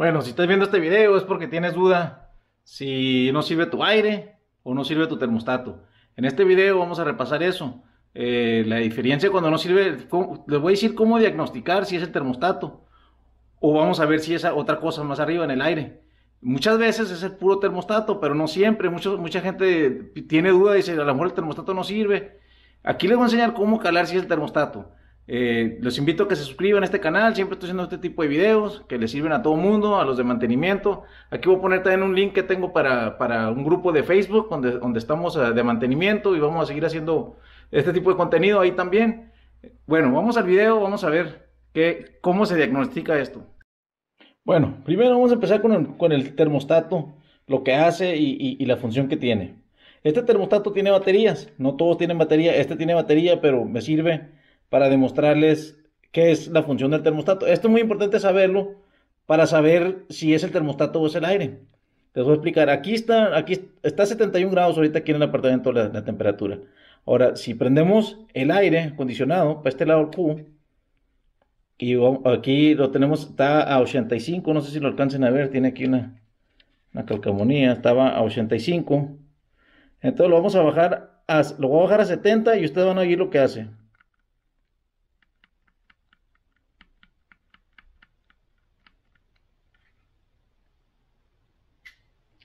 Bueno, si estás viendo este video es porque tienes duda si no sirve tu aire o no sirve tu termostato. En este video vamos a repasar eso. Eh, la diferencia cuando no sirve, les voy a decir cómo diagnosticar si es el termostato o vamos a ver si es otra cosa más arriba en el aire. Muchas veces es el puro termostato, pero no siempre. Mucho, mucha gente tiene duda y dice, a lo mejor el termostato no sirve. Aquí les voy a enseñar cómo calar si es el termostato. Eh, los invito a que se suscriban a este canal, siempre estoy haciendo este tipo de videos que les sirven a todo el mundo, a los de mantenimiento. Aquí voy a poner también un link que tengo para, para un grupo de Facebook donde, donde estamos eh, de mantenimiento y vamos a seguir haciendo este tipo de contenido ahí también. Bueno, vamos al video, vamos a ver cómo se diagnostica esto. Bueno, primero vamos a empezar con el, con el termostato, lo que hace y la función que tiene. Este termostato tiene baterías, no todos tienen batería, este tiene batería, pero me sirve para demostrarles qué es la función del termostato. Esto es muy importante saberlo para saber si es el termostato o es el aire. Les voy a explicar. Aquí está, aquí está 71 grados ahorita aquí en el apartamento la, la temperatura. Ahora, si prendemos el aire acondicionado para este lado Q, y aquí lo tenemos, está a 85, no sé si lo alcancen a ver, tiene aquí una, una calcamonía, estaba a 85. Entonces lo vamos a bajar, a, lo voy a bajar a 70 y ustedes van a oír lo que hace.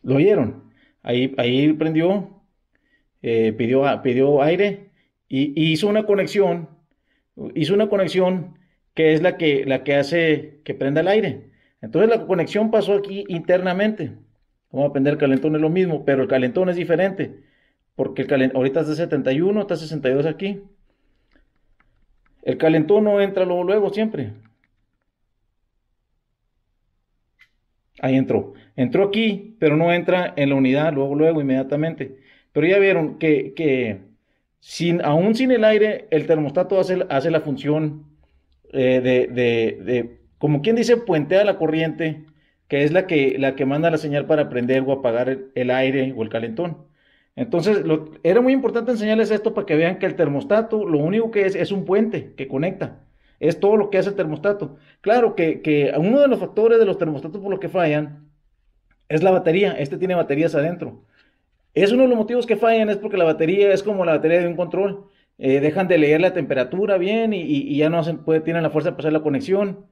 ¿Lo oyeron? Ahí, ahí prendió, eh, pidió, pidió aire y, hizo una conexión, hizo una conexión que es la que, la que hace que prenda el aire. Entonces la conexión pasó aquí internamente. Vamos a aprender el calentón es lo mismo, pero el calentón es diferente. Porque el calentón, ahorita está 71, está 62 aquí. El calentón no entra luego siempre. Ahí entró. Entró aquí, pero no entra en la unidad luego, luego, inmediatamente. Pero ya vieron que, sin, aún sin el aire, el termostato hace, hace la función eh, de, de, como quien dice, puentea la corriente, que es la que, la que manda la señal para prender o apagar el, aire o el calentón. Entonces, lo, era muy importante enseñarles esto para que vean que el termostato lo único que es es un puente que conecta. Es todo lo que hace el termostato. Claro que, que uno de los factores de los termostatos por los que fallan es la batería. Este tiene baterías adentro. Es uno de los motivos que fallan, es porque la batería es como la batería de un control. Eh, dejan de leer la temperatura bien y, ya no tienen la fuerza de pasar la conexión.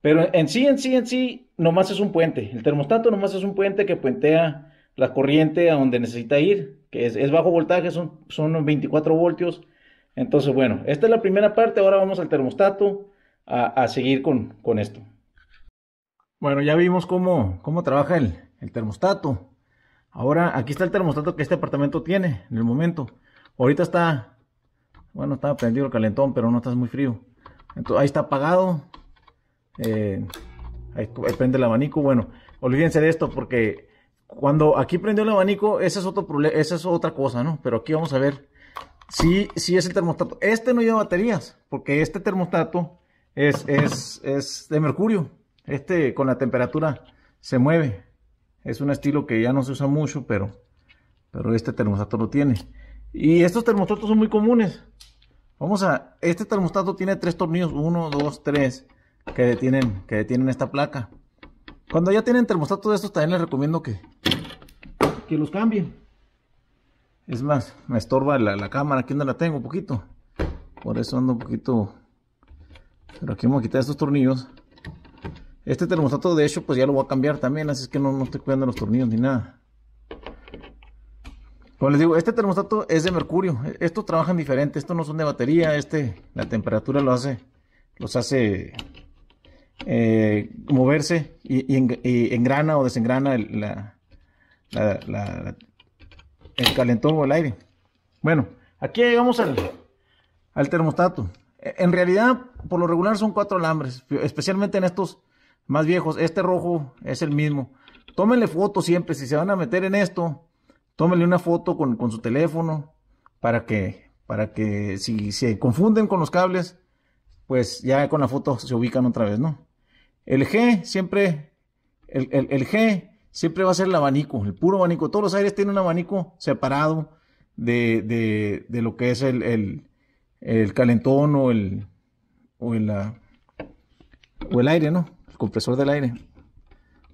Pero en sí, en sí, en sí, nomás es un puente. El termostato nomás es un puente que puentea la corriente a donde necesita ir, que es, bajo voltaje, son, son 24 voltios entonces, bueno, esta es la primera parte, ahora vamos al termostato a, seguir con, esto. Bueno, ya vimos cómo, cómo trabaja el, termostato. Ahora, aquí está el termostato que este apartamento tiene en el momento. Ahorita está, bueno, está prendido el calentón, pero no está muy frío. Entonces, ahí está apagado. Eh, ahí, prende el abanico. Bueno, olvídense de esto porque cuando aquí prendió el abanico, ese es, otro esa es otra cosa, ¿no? Pero aquí vamos a ver Sí, sí es el termostato. Este no lleva baterías, porque este termostato es, de mercurio. Este con la temperatura se mueve. Es un estilo que ya no se usa mucho, pero, pero este termostato lo tiene. Y estos termostatos son muy comunes. Vamos a... Este termostato tiene tres tornillos. Uno, dos, tres. Que detienen, que esta placa. Cuando ya tienen termostatos de estos, también les recomiendo que, que los cambien. Es más, me estorba la, cámara, aquí no la tengo un poquito. Por eso ando un poquito... Pero aquí vamos a quitar estos tornillos. Este termostato de hecho pues ya lo voy a cambiar también, así es que no, estoy cuidando los tornillos ni nada. Como les digo, este termostato es de mercurio. E, estos trabajan diferente, estos no son de batería, este la temperatura lo hace, los hace eh, moverse y, engrana o desengrana la, el calentón o el aire. Bueno, aquí llegamos al, termostato. E, en realidad, por lo regular son cuatro alambres, especialmente en estos más viejos. Este rojo es el mismo. Tómenle foto siempre, si se van a meter en esto, tómenle una foto con, su teléfono para que, para que si se confunden con los cables, pues ya con la foto se ubican otra vez, ¿no? El G siempre, el G siempre va a ser el abanico, el puro abanico. Todos los aires tienen un abanico separado de, lo que es el, el, calentón o el, o el, ah, o el aire, ¿no? El compresor del aire.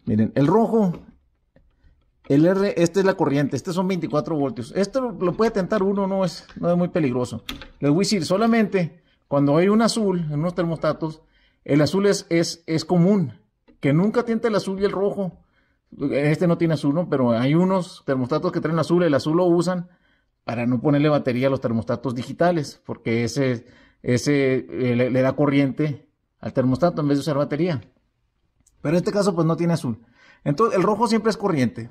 Miren, el rojo, el R, esta es la corriente, este son 24 voltios. Esto lo, puede tentar uno, no es, no muy peligroso. Les voy a decir, solamente cuando hay un azul en unos termostatos, el azul es, es, es común. Que nunca tiente el azul y el rojo, este no tiene azul, Pero hay unos termostatos que traen azul, el azul lo usan para no ponerle batería a los termostatos digitales, porque ese, ese eh, le, da corriente al termostato en vez de usar batería. Pero en este caso, pues no tiene azul. Entonces, el rojo siempre es corriente.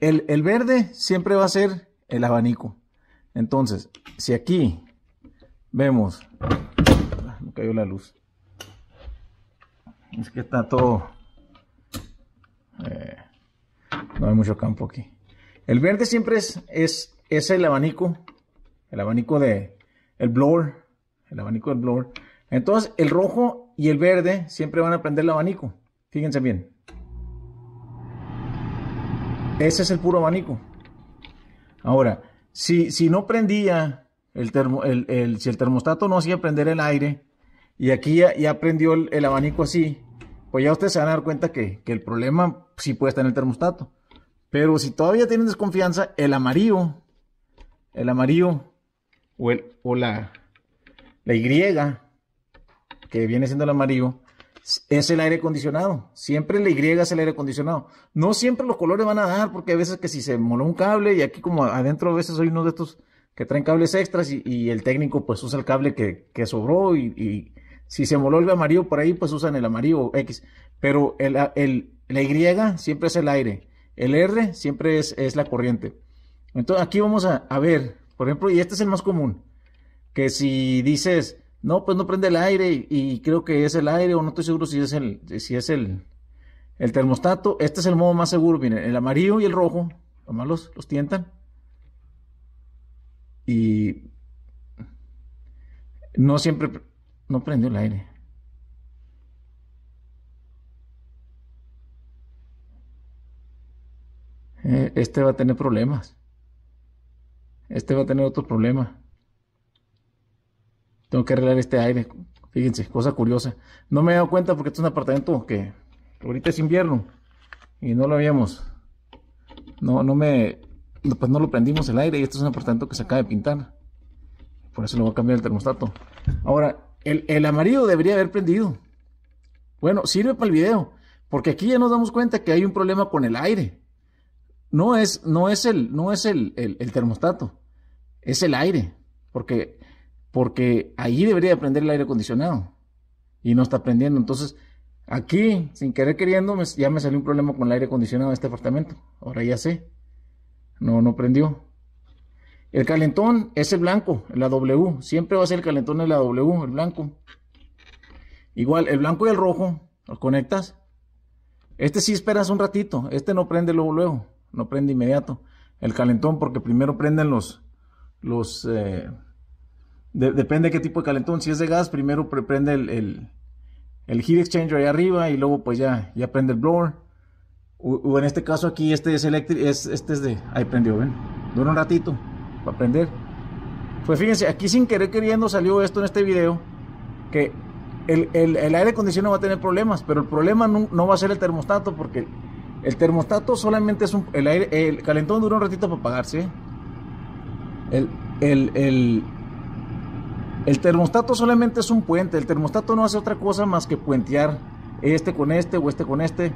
El, el verde siempre va a ser el abanico. Entonces, si aquí vemos, ah, me cayó la luz. Es que está todo eh, no hay mucho campo aquí. El verde siempre es, es, el abanico, el abanico de, el blower, el abanico del blower. Entonces el rojo y el verde siempre van a prender el abanico. Fíjense bien. Ese es el puro abanico. Ahora, si, si no prendía, el, termo, si el termostato no hacía prender el aire, y aquí ya, prendió el abanico así, pues ya ustedes se van a dar cuenta que, el problema sí puede estar en el termostato. Pero si todavía tienen desconfianza, el amarillo, el amarillo o, la, la Y, que viene siendo el amarillo, es el aire acondicionado. Siempre la Y es el aire acondicionado. No siempre los colores van a dar, porque a veces que si se moló un cable, y aquí como adentro a veces hay uno de estos que traen cables extras y, el técnico pues usa el cable que, sobró y, si se moló el amarillo por ahí, pues usan el amarillo X. Pero el, la Y siempre es el aire. El R siempre es, la corriente. Entonces aquí vamos a, ver, por ejemplo, y este es el más común, que si dices, no, pues no prende el aire y, creo que es el aire o no estoy seguro si es el, si es el, el termostato, este es el modo más seguro, miren, el amarillo y el rojo, nomás los, los tientan. Y no siempre no prendió el aire. Eh, este va a tener problemas. Este va a tener otro problema. Tengo que arreglar este aire. Fíjense, cosa curiosa. No me he dado cuenta porque este es un apartamento que ahorita es invierno. Y no lo habíamos. No, no me... Pues no lo prendimos el aire y este es un apartamento que se acaba de pintar. Por eso le voy a cambiar el termostato. Ahora, el, amarillo debería haber prendido. Bueno, sirve para el video, porque aquí ya nos damos cuenta que hay un problema con el aire. No es, no es, el, no es el, el, termostato, es el aire, porque, porque ahí debería prender el aire acondicionado y no está prendiendo. Entonces, aquí, sin querer queriendo, ya me salió un problema con el aire acondicionado de este apartamento. Ahora ya sé. No, no prendió. El calentón es el blanco, la W. Siempre va a ser el calentón de la W, el blanco. Igual, el blanco y el rojo, los conectas. Este sí esperas un ratito. Este no prende luego, luego. No prende inmediato. El calentón, porque primero prenden los... los eh, depende de qué tipo de calentón. Si es de gas, primero prende el, el, heat exchanger ahí arriba y luego pues ya, ya prende el blower. O, en este caso aquí, este es eléctrico, es, este es de... Ahí prendió, ¿ven? Dura un ratito aprender. Pues fíjense, aquí sin querer queriendo salió esto en este video, que el, el, el aire acondicionado va a tener problemas, pero el problema no, va a ser el termostato, porque el termostato solamente es un... El, aire, el calentón dura un ratito para apagarse. El, el, el termostato solamente es un puente, el termostato no hace otra cosa más que puentear este con este o este con este.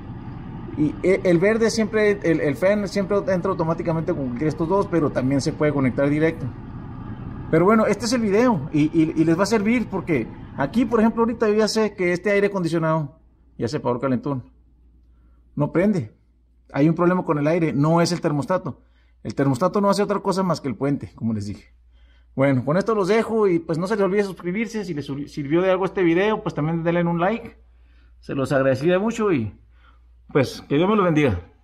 Y e, el verde siempre, el, el fan siempre entra automáticamente con estos dos, pero también se puede conectar directo. Pero bueno, este es el video y, y, les va a servir porque aquí, por ejemplo, ahorita yo ya sé que este aire acondicionado ya se por calentón. No prende. Hay un problema con el aire, no es el termostato. El termostato no hace otra cosa más que el puente, como les dije. Bueno, con esto los dejo y pues no se les olvide suscribirse. Si les sirvió de algo este video, pues también denle un like. Se los agradecería mucho y pues que Dios me lo bendiga.